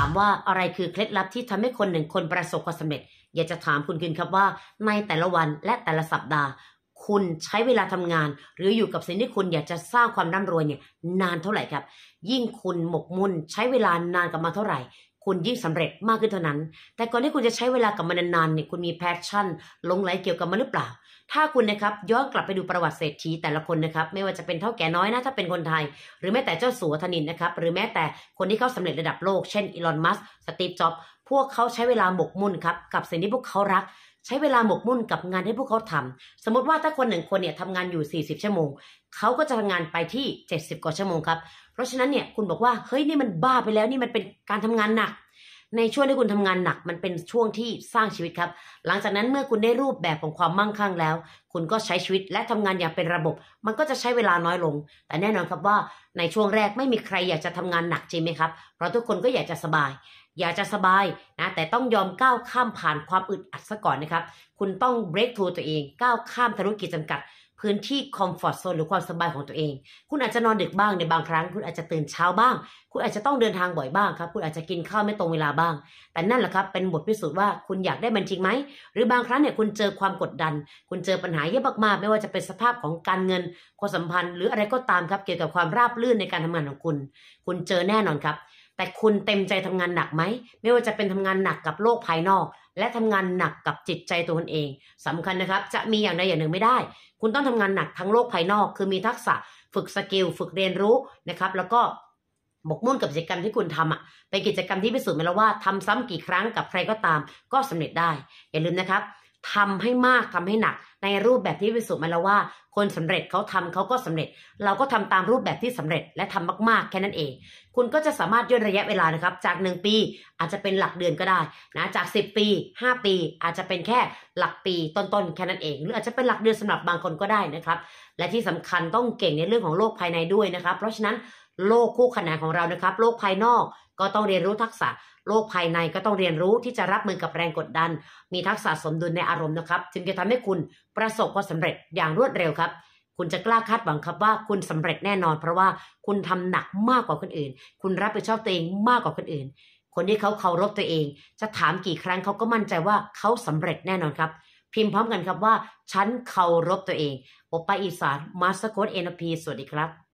ามว่าอะไรคือเคล็ดลับที่ทำให้คนหนึ่งคนประสบความสำเร็จอยากจะถามคุณคืนครับว่าในแต่ละวันและแต่ละสัปดาห์ คุณใช้เวลาทำงานหรืออยู่กับสิ่งที่คุณอยากจะสร้างความร่ำรวยเนี่ยนานเท่าไหร่ครับ ยิ่งคุณหมกมุ่นใช้เวลานานกับมาเท่าไหร่คุณยิ่งสำเร็จมากขึ้นเท่านั้น แต่ก่อนที่คุณจะใช้เวลากับมันนานๆเนี่ย คุณมีแพชชั่นลงไหลเกี่ยวกับมันหรือเปล่า ถ้าคุณนะครับย้อนกลับไปดูประวัติเศรษฐีแต่ละคนนะครับ ไม่ว่าจะเป็นเท่าแก่น้อยนะ ถ้าเป็นคนไทย หรือแม้แต่เจ้าสัวธนินนะครับหรือแม้แต่คนที่เขาสำเร็จระดับโลกเช่นอีลอนมัสสตีฟจ็อบ พวกเขาใช้เวลาหมกมุ่นครับกับสิ่งที่พวกเขารักใช้เวลาหมกมุ่นกับงานที่พวกเขาทำ สมมติว่าถ้าคนหนึ่งคนเนี่ยทำงานอยู่ 40 ชั่วโมง เขาก็จะทำงานไปที่ 70กว่าชั่วโมงครับ เพราะฉะนั้นเนี่ยคุณบอกว่า เฮ้ยนี่มันบ้าไปแล้วนี่มันเป็นการทำงานหนักในช่วงที่คุณทำงานหนักมันเป็นช่วงที่สร้างชีวิตครับ หลังจากนั้นเมื่อคุณได้รูปแบบของความมั่งคั่งแล้ว คุณก็ใช้ชีวิตและทำงานอย่างเป็นระบบ มันก็จะใช้เวลาน้อยลง แต่แน่นอนครับว่าในช่วงแรกไม่มีใครอยากจะทำงานหนักจริงไหมครับ เพราะทุกคนก็อยากจะสบาย อยากจะสบายนะแต่ต้องยอมก้าวข้ามผ่านความอึดอัดซะก่อนนะครับคุณต้อง break through ตัวเองก้าวข้ามธุรกิจำกัดพื้นที่คอมฟอร์ทโซนหรือความสบายของตัวเอง คุณอาจจะนอนดึกบ้างในบางครั้ง คุณอาจจะตื่นเช้าบ้าง คุณอาจจะต้องเดินทางบ่อยบ้างครับ คุณอาจจะกินข้าวไม่ตรงเวลาบ้าง แต่นั่นแหละครับ เป็นบทพิสูจน์ว่าคุณอยากได้มันจริงไหม หรือบางครั้งเนี่ยคุณเจอความกดดัน คุณเจอปัญหาเยอะมากๆไม่ว่าจะเป็นสภาพของการเงิน ความสัมพันธ์ หรืออะไรก็ตามครับเกี่ยวกับความราบรื่นในการทำงานของคุณ คุณเจอแน่นอนครับแต่คุณเต็มใจทำงานหนักไหมไม่ว่าจะเป็นทำงานหนักกับโลกภายนอก และทำงานหนักกับจิตใจตัวคุณเอง สำคัญนะครับ จะมีอย่างใดอย่างหนึ่งไม่ได้ คุณต้องทำงานหนักทั้งโลกภายนอกคือมีทักษะฝึกสกิลฝึกเรียนรู้นะครับแล้วก็บกมุ่นกับกิจกรรมที่คุณทำอ่ะเป็นกิจกรรมที่พิสูจน์มาแล้วว่าทำซ้ำกี่ครั้งกับใครก็ตามก็สำเร็จได้อย่าลืมนะครับทำให้มากทำให้หนักในรูปแบบที่พิสูจน์มาแล้วว่าคนสำเร็จเขาทำเขาก็สำเร็จเราก็ทำตามรูปแบบที่สำเร็จ และทำมากๆ แค่นั้นเอง คุณก็จะสามารถย่นระยะเวลานะครับจาก 1 ปีอาจจะเป็นหลักเดือนก็ได้นะจาก 10 ปี 5 ปีอาจจะเป็นแค่หลักปีต้นๆ แค่นั้นเอง หรืออาจจะเป็นหลักเดือนสำหรับบางคนก็ได้นะครับ และที่สำคัญต้องเก่งในเรื่องของโลกภายในด้วยนะครับ เพราะฉะนั้นโลกคู่ขนานของเรานะครับโลกภายนอกก็ต้องเรียนรู้ทักษะโลกภายในก็ต้องเรียนรู้ที่จะรับมือกับแรงกดดัน มีทักษะสมดุลในอารมณ์นะครับจึงจะทำให้คุณประสบความสาเร็จอย่างรวดเร็วครับ คุณจะกล้าคาดหวังครับว่าคุณสำเร็จแน่นอนเพราะว่าคุณทำหนักมากกว่าคนอื่น คุณรับผิดชอบตัวเองมากกว่าคนอื่นคนที่เขาเคารพตัวเอง จะถามกี่ครั้งเขาก็มั่นใจว่าเขาสำเร็จแน่นอนครับ พิมพ์พร้อมกันครับว่าฉันเคารพตัวเองโอปปาอีสานมาสตอโคตเอ็นพีสวัสดีครับ